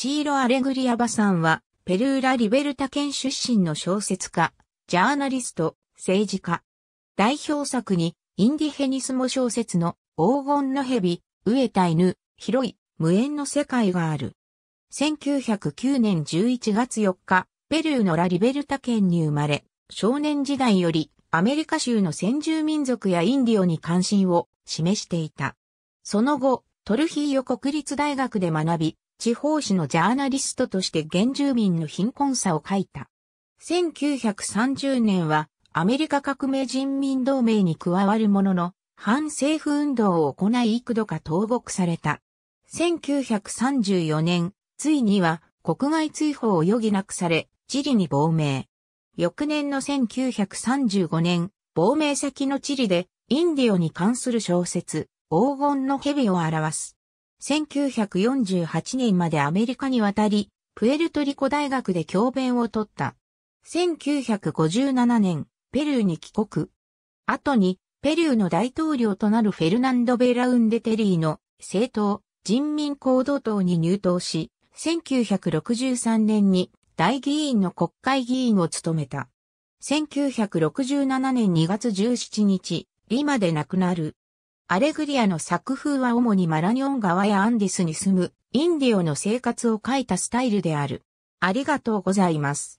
シーロ・アレグリアバさんは、ペルーラ・リベルタ県出身の小説家、ジャーナリスト、政治家。代表作に、インディヘニスモ小説の黄金の蛇、飢えた犬、広い、無縁の世界がある。1909年11月4日、ペルーのラ・リベルタ県に生まれ、少年時代よりアメリカ州の先住民族やインディオに関心を示していた。その後、トルヒーヨ国立大学で学び、地方紙のジャーナリストとして原住民の貧困さを書いた。1930年はアメリカ革命人民同盟に加わるものの、反政府運動を行い幾度か投獄された。1934年、ついには国外追放を余儀なくされ、チリに亡命。翌年の1935年、亡命先のチリで、インディオに関する小説、黄金の蛇を表す、1948年までアメリカに渡り、プエルトリコ大学で教鞭を取った。1957年、ペルーに帰国。後に、ペルーの大統領となるフェルナンド・ベラウンデ・テリーの政党、人民行動党に入党し、1963年に大議員の国会議員を務めた。1967年2月17日、リマで亡くなる。アレグリアの作風は主にマラニョン川やアンディスに住むインディオの生活を描いたスタイルである。ありがとうございます。